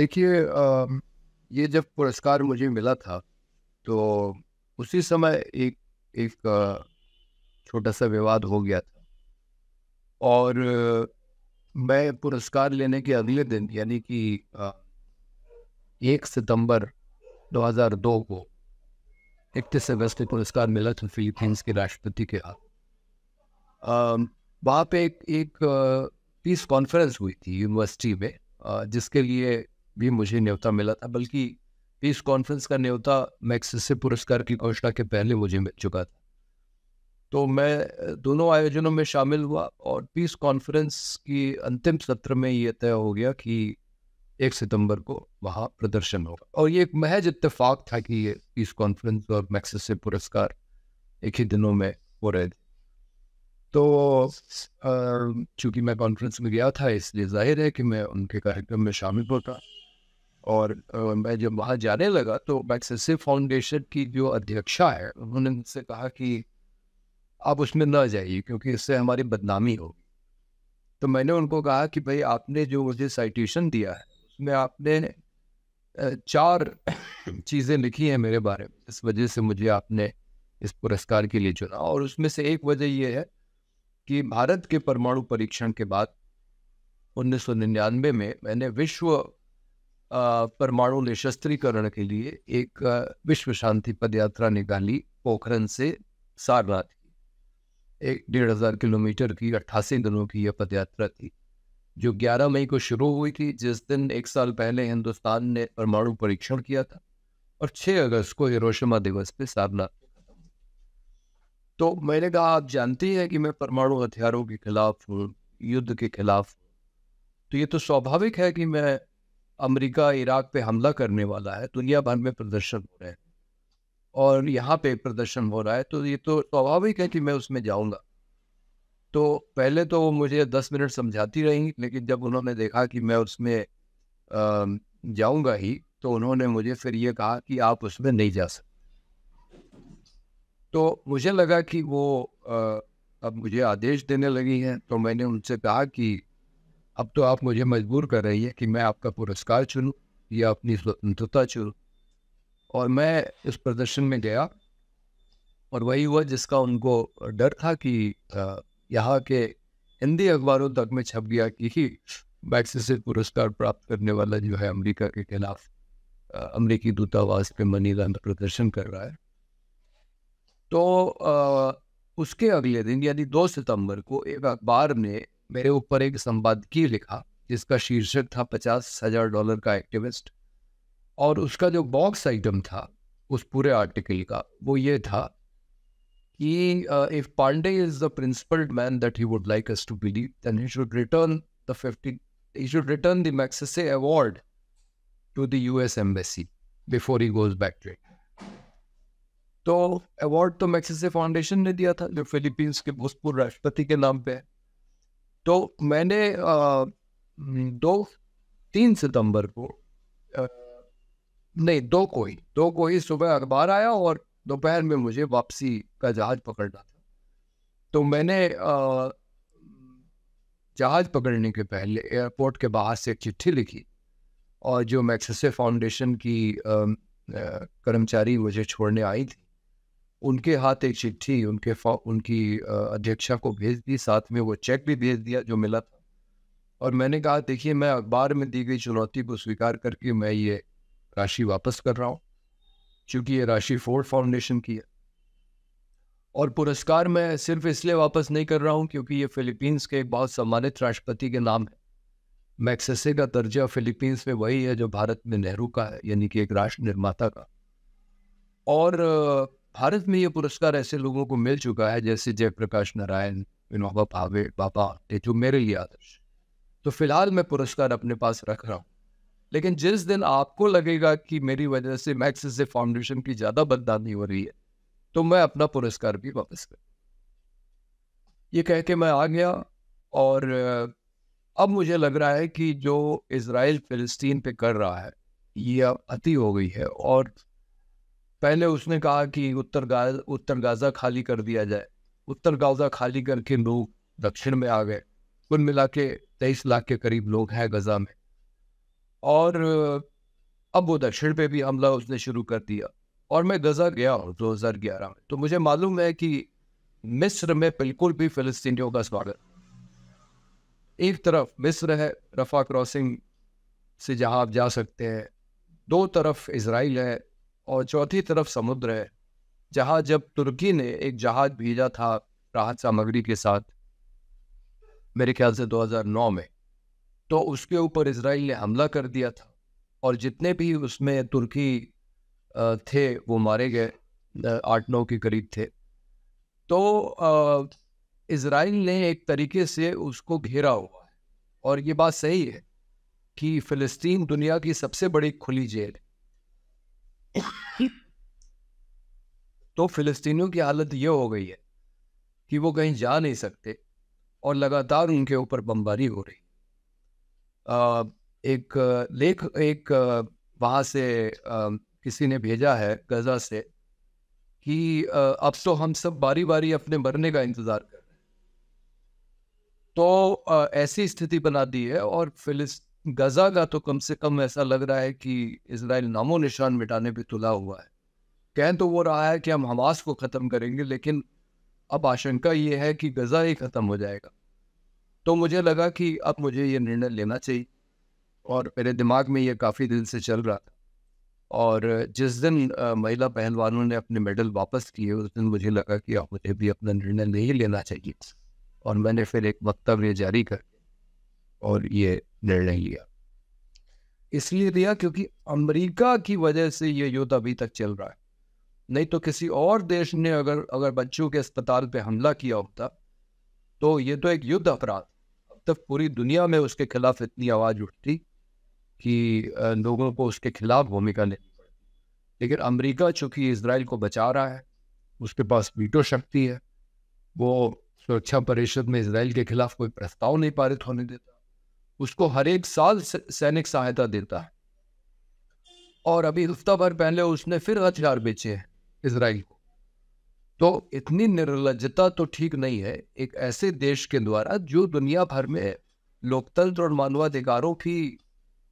देखिए ये जब पुरस्कार मुझे मिला था तो उसी समय एक एक छोटा सा विवाद हो गया था और मैं पुरस्कार लेने के अगले दिन यानी कि एक सितंबर 2002 को इकतीस अगस्त पुरस्कार मिला था फिलीपींस के राष्ट्रपति के हाथ वहाँ पे एक एक पीस कॉन्फ्रेंस हुई थी यूनिवर्सिटी में जिसके लिए भी मुझे न्योता मिला था बल्कि इस कॉन्फ्रेंस का न्योता मैक्सिसे पुरस्कार की घोषणा के पहले मुझे मिल चुका था तो मैं दोनों आयोजनों में शामिल हुआ और पीस कॉन्फ्रेंस की अंतिम सत्र में ये तय हो गया कि एक सितंबर को वहाँ प्रदर्शन होगा और ये एक महज इत्तेफाक था कि ये पीस कॉन्फ्रेंस और मैक्सिसे पुरस्कार एक ही दिनों में हो रहे थे तो चूंकि मैं कॉन्फ्रेंस में गया था इसलिए जाहिर है कि मैं उनके कार्यक्रम में शामिल होता और मैं जब वहाँ जाने लगा तो मैक्सेसिव फाउंडेशन की जो अध्यक्षा है उन्होंने मुझसे कहा कि आप उसमें ना जाइए क्योंकि इससे हमारी बदनामी होगी तो मैंने उनको कहा कि भाई आपने जो मुझे साइटेशन दिया है उसमें आपने चार चीज़ें लिखी हैं मेरे बारे में इस वजह से मुझे आपने इस पुरस्कार के लिए चुना और उसमें से एक वजह यह है कि भारत के परमाणु परीक्षण के बाद उन्नीस में मैंने विश्व परमाणु निशस्त्रीकरण के लिए एक विश्व शांति पद यात्रा निकाली पोखरण से सारनाथ की एक डेढ़ हज़ार किलोमीटर की अट्ठासी दिनों की यह पदयात्रा थी जो 11 मई को शुरू हुई थी जिस दिन एक साल पहले हिंदुस्तान ने परमाणु परीक्षण किया था और 6 अगस्त को हिरोशिमा दिवस पे सारनाथ तो मैंने कहा आप जानते हैं कि मैं परमाणु हथियारों के खिलाफ हूँ युद्ध के खिलाफ तो ये तो स्वाभाविक है कि मैं अमेरिका इराक पे हमला करने वाला है दुनिया भर में प्रदर्शन हो रहे हैं और यहाँ पे प्रदर्शन हो रहा है तो ये तो स्वाभाविक है कि मैं उसमें जाऊँगा तो पहले तो वो मुझे दस मिनट समझाती रही लेकिन जब उन्होंने देखा कि मैं उसमें जाऊँगा ही तो उन्होंने मुझे फिर ये कहा कि आप उसमें नहीं जा सकते तो मुझे लगा कि वो आ, अब मुझे आदेश देने लगी हैं तो मैंने उनसे कहा कि अब तो आप मुझे मजबूर कर रही है कि मैं आपका पुरस्कार चुनूँ या अपनी स्वतंत्रता चुनूँ और मैं इस प्रदर्शन में गया और वही हुआ जिसका उनको डर था कि यहाँ के हिंदी अखबारों तक में छप गया कि ही मैक्सिस से पुरस्कार प्राप्त करने वाला जो है अमेरिका के खिलाफ अमेरिकी दूतावास पे मनीला प्रदर्शन कर रहा है तो आ, उसके अगले दिन यानी 2 सितंबर को एक अखबार ने मेरे ऊपर एक संपादकीय लिखा जिसका शीर्षक था पचास हजार डॉलर का एक्टिविस्ट और उसका जो बॉक्स आइटम था उस पूरे आर्टिकल का वो ये था कि if Pandey is the principled man that he would like us to believe then he should return the fifty he should return the Max award to the US embassy before he goes back to it. तो award तो Magsaysay foundation ने दिया था जो Philippines के भोजपुर राष्ट्रपति के नाम पे है तो मैंने आ, हम्म, दो तीन सितंबर को आ, नहीं दो को ही दो को ही सुबह अखबार आया और दोपहर में मुझे वापसी का जहाज़ पकड़ना था तो मैंने जहाज़ पकड़ने के पहले एयरपोर्ट के बाहर से एक चिट्ठी लिखी और जो मैक्सेसे फाउंडेशन की कर्मचारी मुझे छोड़ने आई थी उनके हाथ एक चिट्ठी उनके उनकी अध्यक्षा को भेज दी साथ में वो चेक भी भेज दिया जो मिला था और मैंने कहा देखिए मैं अखबार में दी गई चुनौती को स्वीकार करके मैं ये राशि वापस कर रहा हूँ क्योंकि ये राशि फोर्ड फाउंडेशन की है और पुरस्कार मैं सिर्फ इसलिए वापस नहीं कर रहा हूँ क्योंकि ये फिलीपींस के एक बहुत सम्मानित राष्ट्रपति के नाम है मैक्सेसे का दर्जा फिलीपींस में वही है जो भारत में नेहरू का है यानी कि एक राष्ट्र निर्माता का और भारत में ये पुरस्कार ऐसे लोगों को मिल चुका है जैसे जयप्रकाश नारायण विनोबा भावे बाबा ये जो मेरे लिए आदर्श तो फिलहाल मैं पुरस्कार अपने पास रख रहा हूँ लेकिन जिस दिन आपको लगेगा कि मेरी वजह से मैक्स से फाउंडेशन की ज़्यादा बदनामी हो रही है तो मैं अपना पुरस्कार भी वापस कर ये कह के मैं आ गया और अब मुझे लग रहा है कि जो इसराइल फिलिस्तीन पे कर रहा है ये अति हो गई है और पहले उसने कहा कि उत्तर गाज उत्तर गाज़ा खाली कर दिया जाए उत्तर गाजा खाली करके लोग दक्षिण में आ गए कुल मिला के तेईस लाख के करीब लोग हैं गज़ा में और अब वो दक्षिण पे भी हमला उसने शुरू कर दिया और मैं गज़ा गया हूँ दो हज़ार ग्यारह में तो मुझे मालूम है कि मिस्र में बिल्कुल भी फ़लस्तियों का स्वागत एक तरफ मिस्र है रफ़ा क्रॉसिंग से जहाँ आप जा सकते हैं दो तरफ इसराइल है और चौथी तरफ समुद्र है जहाँ जब तुर्की ने एक जहाज भेजा था राहत सामग्री के साथ मेरे ख्याल से 2009 में तो उसके ऊपर इसराइल ने हमला कर दिया था और जितने भी उसमें तुर्की थे वो मारे गए आठ नौ के करीब थे तो इसराइल ने एक तरीके से उसको घेरा हुआ है और ये बात सही है कि फ़िलिस्तीन दुनिया की सबसे बड़ी खुली जेल है तो फ़िलिस्तीनियों की हालत ये हो गई है कि वो कहीं जा नहीं सकते और लगातार उनके ऊपर बमबारी हो रही एक लेख एक वहाँ से किसी ने भेजा है गज़ा से कि अब तो हम सब बारी बारी अपने मरने का इंतज़ार कर रहे हैं तो ऐसी स्थिति बना दी है और फिलिस गज़ा का तो कम से कम ऐसा लग रहा है कि इसराइल नामो निशान मिटाने पर तुला हुआ है कह तो वो रहा है कि हम हमास को ख़त्म करेंगे लेकिन अब आशंका ये है कि गज़ा ही ख़त्म हो जाएगा तो मुझे लगा कि अब मुझे ये निर्णय लेना चाहिए और मेरे दिमाग में ये काफ़ी दिन से चल रहा था और जिस दिन महिला पहलवानों ने अपने मेडल वापस किए उस दिन मुझे लगा कि आप मुझे भी अपना निर्णय नहीं लेना चाहिए और मैंने फिर एक वक्तव्य जारी कर और ये निर्णय लिया इसलिए लिया क्योंकि अमेरिका की वजह से ये युद्ध अभी तक चल रहा है नहीं तो किसी और देश ने अगर अगर बच्चों के अस्पताल पे हमला किया होता तो ये तो एक युद्ध अपराध अब तक पूरी दुनिया में उसके खिलाफ इतनी आवाज़ उठती कि लोगों को उसके खिलाफ भूमिका लेनी लेकिन अमेरिका चूंकि इसराइल को बचा रहा है उसके पास वीटो शक्ति है वो सुरक्षा परिषद में इसराइल के खिलाफ कोई प्रस्ताव नहीं पारित होने देता उसको हर एक साल सैनिक सहायता देता है और अभी हफ्ता भर पहले उसने फिर हथियार बेचे हैं इसराइल को तो इतनी निर्लजता तो ठीक नहीं है एक ऐसे देश के द्वारा जो दुनिया भर में लोकतंत्र और मानवाधिकारों की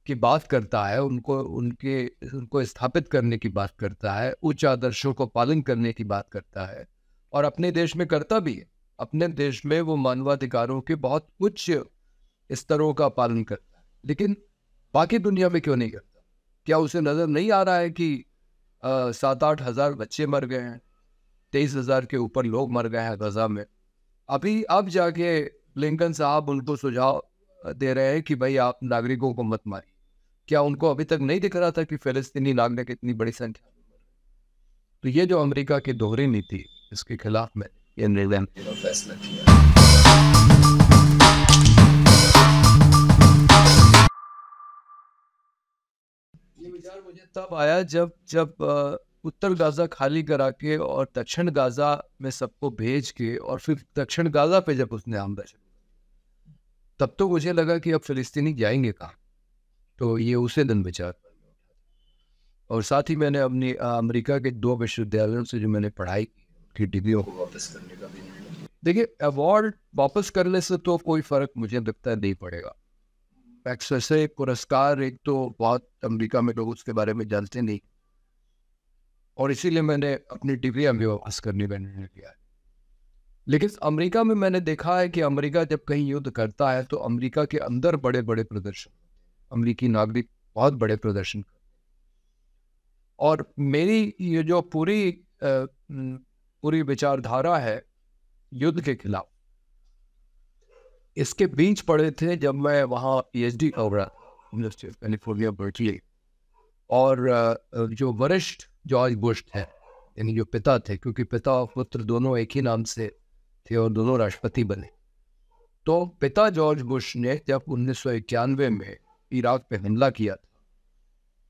की बात करता है उनको उनके उनको स्थापित करने की बात करता है उच्च आदर्शों को पालन करने की बात करता है और अपने देश में करता भी है अपने देश में वो मानवाधिकारों के बहुत उच्च स्तरों का पालन करता है लेकिन बाकी दुनिया में क्यों नहीं करता क्या उसे नज़र नहीं आ रहा है कि सात आठ हज़ार बच्चे मर गए हैं तेईस हज़ार के ऊपर लोग मर गए हैं गज़ा में अभी अब जाके लिंकन साहब उनको सुझाव दे रहे हैं कि भाई आप नागरिकों को मत मारिए क्या उनको अभी तक नहीं दिख रहा था कि फिलिस्तीनी नागरिक इतनी बड़ी संख्या तो ये जो अमेरिका की दोहरी नीति इसके खिलाफ में ये निर्णय फैसला किया तब आया जब जब उत्तर गाज़ा खाली करा के और दक्षिण गाज़ा में सबको भेज के और फिर दक्षिण गाज़ा पे जब उसने आम शुरू तब तो मुझे लगा कि अब फिलिस्तीनी जाएंगे कहाँ तो ये उसे दिन विचार और साथ ही मैंने अपनी अमेरिका के दो विश्वविद्यालयों से जो मैंने पढ़ाई की डिग्रियों को वापस करने का भी देखिए अवार्ड वापस करने से तो कोई फ़र्क मुझे लगता नहीं पड़ेगा एक्सरसे पुरस्कार एक तो बहुत अमेरिका में लोग उसके बारे में जानते नहीं और इसीलिए मैंने अपनी डिग्री अभी वापस करने का निर्णय लिया लेकिन अमेरिका में मैंने देखा है कि अमेरिका जब कहीं युद्ध करता है तो अमेरिका के अंदर बड़े बड़े प्रदर्शन अमेरिकी नागरिक बहुत बड़े प्रदर्शन करते और मेरी ये जो पूरी पूरी विचारधारा है युद्ध के खिलाफ इसके बीच पढ़े थे जब मैं वहाँ पी एच डी कर रहा यूनिवर्सिटी ऑफ कैलिफोर्निया बर्कली और जो वरिष्ठ जॉर्ज बुश थे यानी जो पिता थे क्योंकि पिता और पुत्र दोनों एक ही नाम से थे और दोनों राष्ट्रपति बने तो पिता जॉर्ज बुश ने जब उन्नीस में इराक पे हमला किया था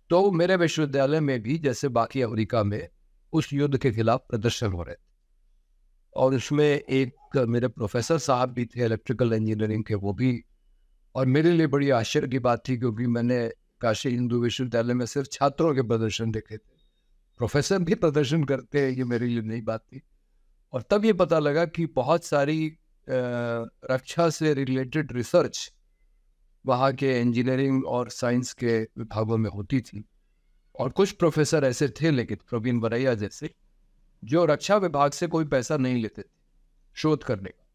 तो मेरे विश्वविद्यालय में भी जैसे बाकी अमेरिका में उस युद्ध के खिलाफ प्रदर्शन हो रहे थे और उसमें एक मेरे प्रोफेसर साहब भी थे इलेक्ट्रिकल इंजीनियरिंग के वो भी और मेरे लिए बड़ी आश्चर्य की बात थी क्योंकि मैंने काशी हिंदू विश्वविद्यालय में सिर्फ छात्रों के प्रदर्शन देखे थे प्रोफेसर भी प्रदर्शन करते हैं ये मेरे लिए नई बात थी और तब ये पता लगा कि बहुत सारी रक्षा से रिलेटेड रिसर्च वहाँ के इंजीनियरिंग और साइंस के विभागों में होती थी और कुछ प्रोफेसर ऐसे थे लेकिन प्रवीण बरैया जैसे जो रक्षा विभाग से कोई पैसा नहीं लेते थे शोध करने का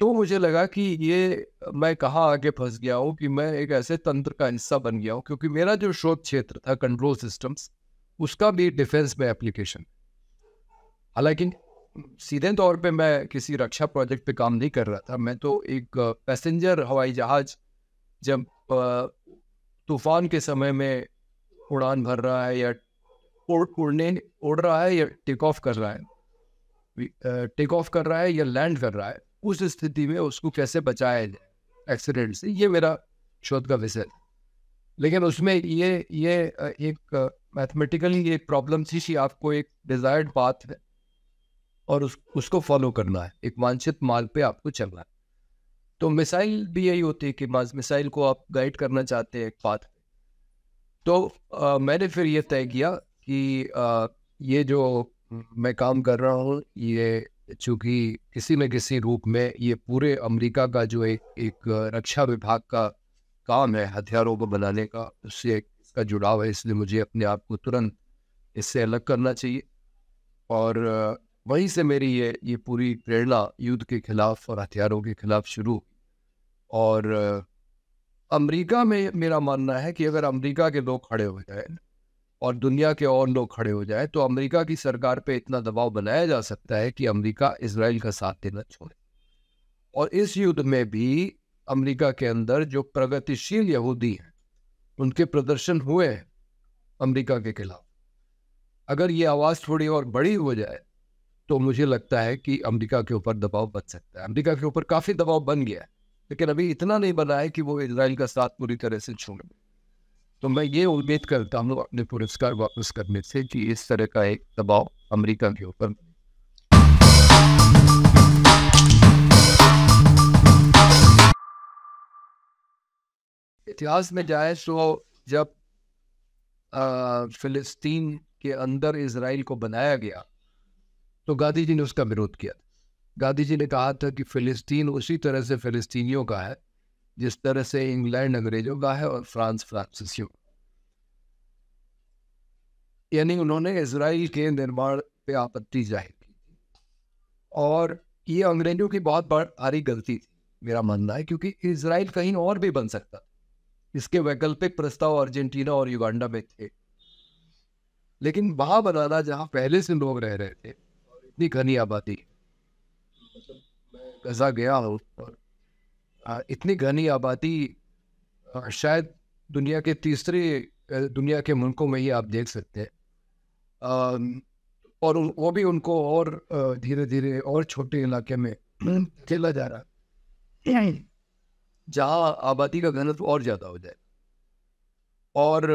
तो मुझे लगा कि ये मैं कहाँ आगे फंस गया हूँ कि मैं एक ऐसे तंत्र का हिस्सा बन गया हूँ क्योंकि मेरा जो शोध क्षेत्र था कंट्रोल सिस्टम्स उसका भी डिफेंस में एप्लीकेशन हालांकि सीधे तौर पे मैं किसी रक्षा प्रोजेक्ट पे काम नहीं कर रहा था मैं तो एक पैसेंजर हवाई जहाज जब तूफान के समय में उड़ान भर रहा है या पोर्ट उड़ने उड़ रहा है या टेक ऑफ कर रहा है टेक ऑफ uh, कर रहा है या लैंड कर रहा है उस स्थिति में उसको कैसे बचाया जाए एक्सीडेंट से ये मेरा शोध का विषय था लेकिन उसमें ये ये uh, एक मैथमेटिकली uh, एक प्रॉब्लम थी कि आपको एक डिज़ायर्ड पाथ है और उस उसको फॉलो करना है एक वांछित मार्ग पे आपको चलना है तो मिसाइल भी यही होती है कि मिसाइल को आप गाइड करना चाहते हैं एक पाथ तो आ, मैंने फिर ये तय किया कि आ, ये जो मैं काम कर रहा हूँ ये चूँकि किसी न किसी रूप में ये पूरे अमेरिका का जो एक, एक रक्षा विभाग का काम है हथियारों को बनाने का उससे इसका जुड़ाव है इसलिए मुझे अपने आप को तुरंत इससे अलग करना चाहिए और वहीं से मेरी ये ये पूरी प्रेरणा युद्ध के खिलाफ और हथियारों के खिलाफ शुरू और अमेरिका में मेरा मानना है कि अगर अमेरिका के लोग खड़े हो जाए और दुनिया के और लोग खड़े हो जाए तो अमेरिका की सरकार पे इतना दबाव बनाया जा सकता है कि अमेरिका इसराइल का साथ देना छोड़े और इस युद्ध में भी अमेरिका के अंदर जो प्रगतिशील यहूदी हैं उनके प्रदर्शन हुए हैं अमरीका के खिलाफ अगर ये आवाज़ थोड़ी और बड़ी हो जाए तो मुझे लगता है कि अमेरिका के ऊपर दबाव बन सकता है अमेरिका के ऊपर काफ़ी दबाव बन गया है लेकिन अभी इतना नहीं बना है कि वो इसराइल का साथ पूरी तरह से छोड़ तो मैं ये उम्मीद करता हूँ अपने पुरस्कार वापस करने से कि इस तरह का एक दबाव अमेरिका के ऊपर इतिहास में जाए तो जब फिलिस्तीन के अंदर इसराइल को बनाया गया तो गांधी जी ने उसका विरोध किया गांधी जी ने कहा था कि फिलिस्तीन उसी तरह से फिलिस्तीनियों का है जिस तरह से इंग्लैंड अंग्रेजों का है और फ्रांस फ्रांसीसियों यानी उन्होंने इसराइल के निर्माण पे आपत्ति जाहिर की और ये अंग्रेजों की बहुत भारी गलती थी मेरा मानना है क्योंकि इसराइल कहीं और भी बन सकता इसके वैकल्पिक प्रस्ताव अर्जेंटीना और युगांडा में थे लेकिन वहां बनाना जहाँ पहले से लोग रह रहे थे इतनी घनी आबादी गजा गया और इतनी घनी आबादी शायद दुनिया के तीसरे दुनिया के मुल्कों में ही आप देख सकते हैं और वो भी उनको और धीरे धीरे और छोटे इलाके में खेला जा रहा जहाँ आबादी का घनत्व और ज़्यादा हो जाए और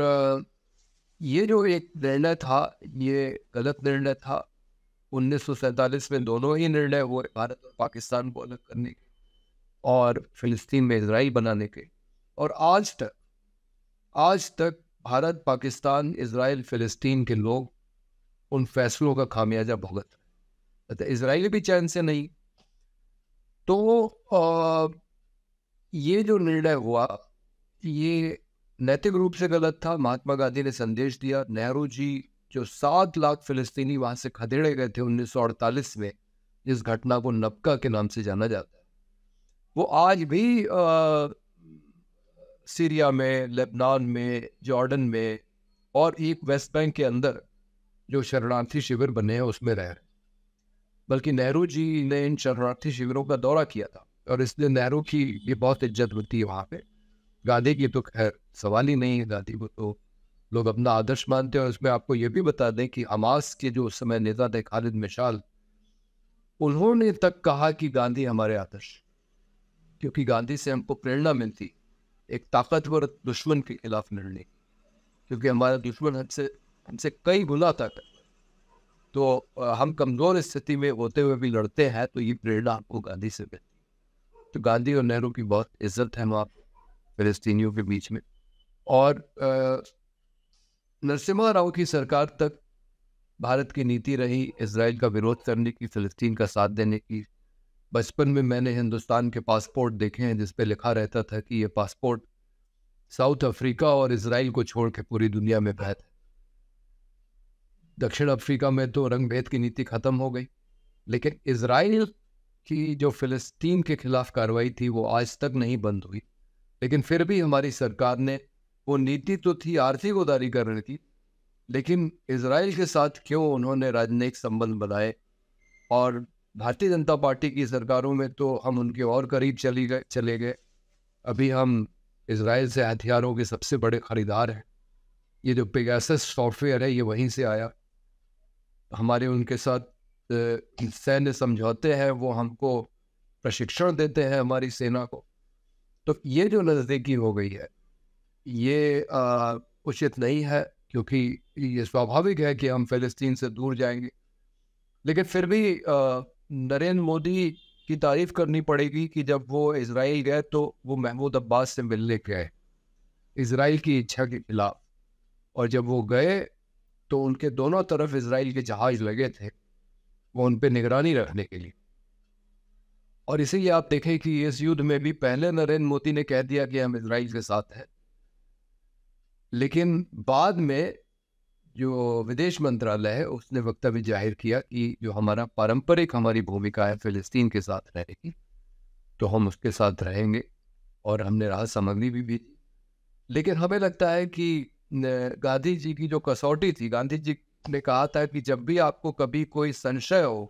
ये जो एक निर्णय था ये गलत निर्णय था उन्नीस में दोनों ही निर्णय हुए भारत और पाकिस्तान को अलग करने के और फिलिस्तीन में इसराइल बनाने के और आज तक आज तक भारत पाकिस्तान इसराइल फिलिस्तीन के लोग उन फैसलों का खामियाजा भुगत रहे इसराइल भी चैन से नहीं तो आ, ये जो निर्णय हुआ ये नैतिक रूप से गलत था महात्मा गांधी ने संदेश दिया नेहरू जी जो सात लाख फिलिस्तीनी वहाँ से खदेड़े गए थे उन्नीस में इस घटना को नबका के नाम से जाना जाता है वो आज भी आ, सीरिया में लेबनान में जॉर्डन में और एक वेस्ट बैंक के अंदर जो शरणार्थी शिविर बने हैं उसमें रह रहे बल्कि नेहरू जी ने इन शरणार्थी शिविरों का दौरा किया था और इसलिए नेहरू की भी बहुत इज्जत होती है वहाँ पे गांधी की तो खैर सवाल ही नहीं है गांधी को तो लोग अपना आदर्श मानते हैं और इसमें आपको ये भी बता दें कि अमास के जो उस समय नेता थे खालिद मिशाल उन्होंने तक कहा कि गांधी हमारे आदर्श क्योंकि गांधी से हमको प्रेरणा मिलती एक ताकतवर दुश्मन के खिलाफ लड़ने क्योंकि हमारा दुश्मन हमसे हमसे कई गुना तक है तो हम कमज़ोर स्थिति में होते हुए भी लड़ते हैं तो ये प्रेरणा आपको गांधी से मिलती तो गांधी और नेहरू की बहुत इज्जत है वहाँ फलस्तियों के बीच में और नरसिम्हा राव की सरकार तक भारत की नीति रही इसराइल का विरोध करने की फ़लस्तीन का साथ देने की बचपन में मैंने हिंदुस्तान के पासपोर्ट देखे हैं जिस पे लिखा रहता था कि ये पासपोर्ट साउथ अफ्रीका और इसराइल को छोड़ के पूरी दुनिया में बैठ है दक्षिण अफ्रीका में तो रंगभेद की नीति खत्म हो गई लेकिन इसराइल की जो फिलिस्तीन के खिलाफ कार्रवाई थी वो आज तक नहीं बंद हुई लेकिन फिर भी हमारी सरकार ने वो नीति तो थी आर्थिक उदारीकरण की लेकिन इसराइल के साथ क्यों उन्होंने राजनयिक संबंध बनाए और भारतीय जनता पार्टी की सरकारों में तो हम उनके और करीब चली गए चले गए अभी हम इसराइल से हथियारों के सबसे बड़े ख़रीदार हैं ये जो पेगास सॉफ्टवेयर है ये वहीं से आया हमारे उनके साथ सैन्य समझौते हैं वो हमको प्रशिक्षण देते हैं हमारी सेना को तो ये जो नज़दीकी हो गई है ये उचित नहीं है क्योंकि ये स्वाभाविक है कि हम फिलिस्तीन से दूर जाएंगे लेकिन फिर भी आ, नरेंद्र मोदी की तारीफ करनी पड़ेगी कि जब वो इसराइल गए तो वो महमूद अब्बास से मिलने गए इसराइल की इच्छा के खिलाफ और जब वो गए तो उनके दोनों तरफ इसराइल के जहाज लगे थे वो उन पर निगरानी रखने के लिए और इसीलिए आप देखें कि इस युद्ध में भी पहले नरेंद्र मोदी ने कह दिया कि हम इसराइल के साथ हैं लेकिन बाद में जो विदेश मंत्रालय है उसने वक्तव्य जाहिर किया कि जो हमारा पारंपरिक हमारी भूमिका है फिलिस्तीन के साथ रहने की तो हम उसके साथ रहेंगे और हमने राहत सामग्री भी भेजी लेकिन हमें लगता है कि गांधी जी की जो कसौटी थी गांधी जी ने कहा था कि जब भी आपको कभी कोई संशय हो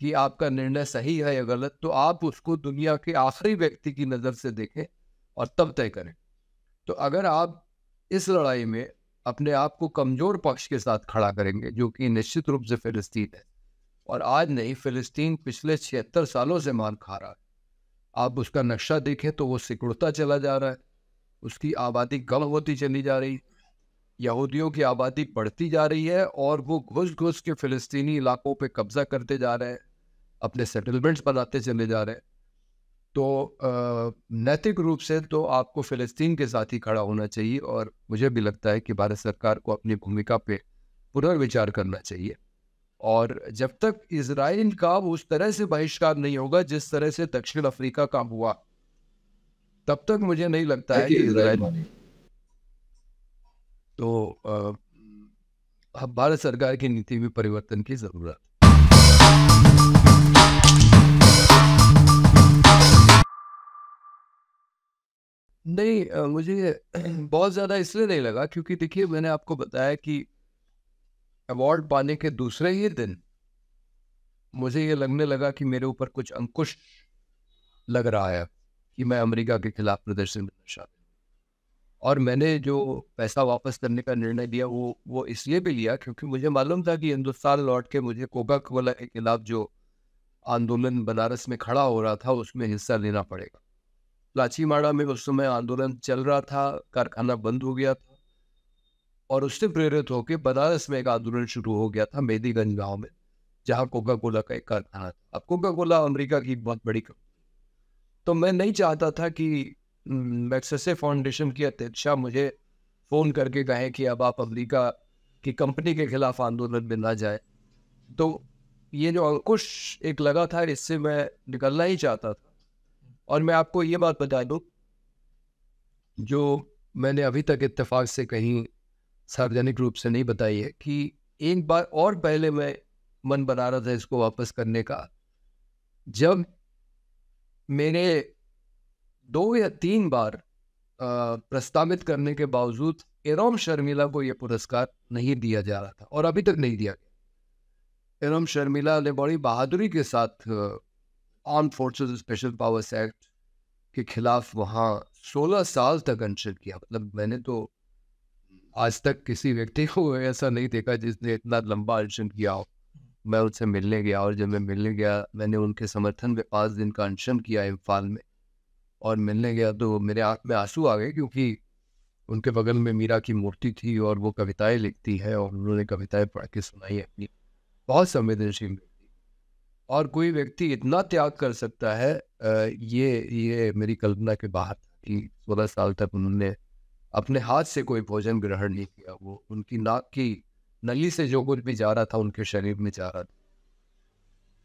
कि आपका निर्णय सही है या गलत तो आप उसको दुनिया के आखिरी व्यक्ति की नज़र से देखें और तब तय करें तो अगर आप इस लड़ाई में अपने आप को कमज़ोर पक्ष के साथ खड़ा करेंगे जो कि निश्चित रूप से फ़िलिस्तीन है और आज नहीं फ़िलिस्तीन पिछले छिहत्तर सालों से मार खा रहा है आप उसका नक्शा देखें तो वो सिकुड़ता चला जा रहा है उसकी आबादी गम होती चली जा रही यहूदियों की आबादी बढ़ती जा रही है और वो घुस घुस के फ़िलिस्तीनी इलाकों पर कब्ज़ा करते जा रहे हैं अपने सेटलमेंट्स बनाते चले जा रहे हैं तो नैतिक रूप से तो आपको फिलिस्तीन के साथ ही खड़ा होना चाहिए और मुझे भी लगता है कि भारत सरकार को अपनी भूमिका पे पुनर्विचार करना चाहिए और जब तक इसराइल का उस तरह से बहिष्कार नहीं होगा जिस तरह से दक्षिण अफ्रीका का हुआ तब तक मुझे नहीं लगता है कि इसराइल तो अब भारत सरकार की नीति में परिवर्तन की जरूरत नहीं मुझे बहुत ज़्यादा इसलिए नहीं लगा क्योंकि देखिए मैंने आपको बताया कि अवार्ड पाने के दूसरे ही दिन मुझे ये लगने लगा कि मेरे ऊपर कुछ अंकुश लग रहा है कि मैं अमेरिका के खिलाफ प्रदर्शन में चाहता और मैंने जो पैसा वापस करने का निर्णय लिया वो वो इसलिए भी लिया क्योंकि मुझे मालूम था कि हिंदुस्तान लौट के मुझे कोका कोला के खिलाफ जो आंदोलन बनारस में खड़ा हो रहा था उसमें हिस्सा लेना पड़ेगा लाचीमाड़ा में उस समय आंदोलन चल रहा था कारखाना बंद हो गया था और उससे प्रेरित होकर बनारस में एक आंदोलन शुरू हो गया था मेदीगंज गाँव में जहाँ कोका कोला का एक कारखाना था अब कोका कोला अमरीका की बहुत बड़ी तो मैं नहीं चाहता था कि मैक्सेसे फाउंडेशन की अध्यक्षा मुझे फ़ोन करके कहें कि अब आप अमरीका की कंपनी के खिलाफ आंदोलन में ना जाए तो ये जो अंकुश एक लगा था इससे मैं निकलना ही चाहता था और मैं आपको ये बात बता दूँ जो मैंने अभी तक इत्तेफाक से कहीं सार्वजनिक रूप से नहीं बताई है कि एक बार और पहले मैं मन बना रहा था इसको वापस करने का जब मेरे दो या तीन बार प्रस्तावित करने के बावजूद एरोम शर्मिला को यह पुरस्कार नहीं दिया जा रहा था और अभी तक नहीं दिया गया एरोम शर्मिला ने बड़ी बहादुरी के साथ armed forces special powers act के खिलाफ वहाँ सोलह साल तक अनशन किया मतलब मैंने तो आज तक किसी व्यक्ति को ऐसा नहीं देखा जिसने इतना लंबा अनशन किया हो मैं उनसे मिलने गया और जब मैं मिलने गया मैंने उनके समर्थन में पाँच दिन का अनशन किया इम्फाल में और मिलने गया तो मेरे आँख में आंसू आ गए क्योंकि उनके बगल में मीरा की मूर्ति थी और वो कविताएं लिखती है और उन्होंने कविताएं पढ़ के सुनाई अपनी बहुत संवेदनशील और कोई व्यक्ति इतना त्याग कर सकता है ये ये मेरी कल्पना के बाहर था कि सोलह साल तक उन्होंने अपने हाथ से कोई भोजन ग्रहण नहीं किया वो उनकी नाक की नली से जो कुछ भी जा रहा था उनके शरीर में जा रहा था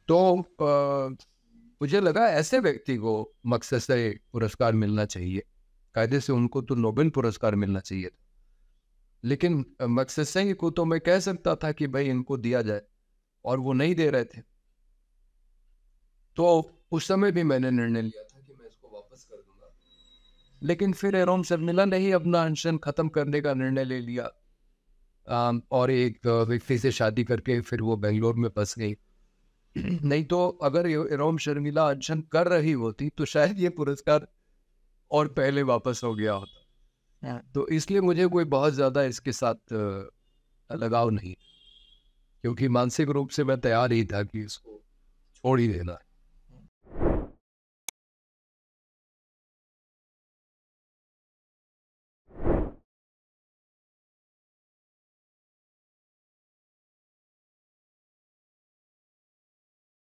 तो आ, मुझे लगा ऐसे व्यक्ति को मकसद से पुरस्कार मिलना चाहिए कायदे से उनको तो नोबेल पुरस्कार मिलना चाहिए था लेकिन मकसद सिंह को तो मैं कह सकता था कि भाई इनको दिया जाए और वो नहीं दे रहे थे तो उस समय भी मैंने निर्णय लिया था कि मैं इसको वापस कर दूंगा लेकिन फिर एरोम शर्मिला ने ही अपना अनशन ख़त्म करने का निर्णय ले लिया और एक व्यक्ति से शादी करके फिर वो बेंगलोर में बस गई नहीं तो अगर एरोम शर्मिला अनशन कर रही होती तो शायद ये पुरस्कार और पहले वापस हो गया होता हाँ। तो इसलिए मुझे कोई बहुत ज़्यादा इसके साथ लगाव नहीं क्योंकि मानसिक रूप से मैं तैयार ही था कि इसको छोड़ ही देना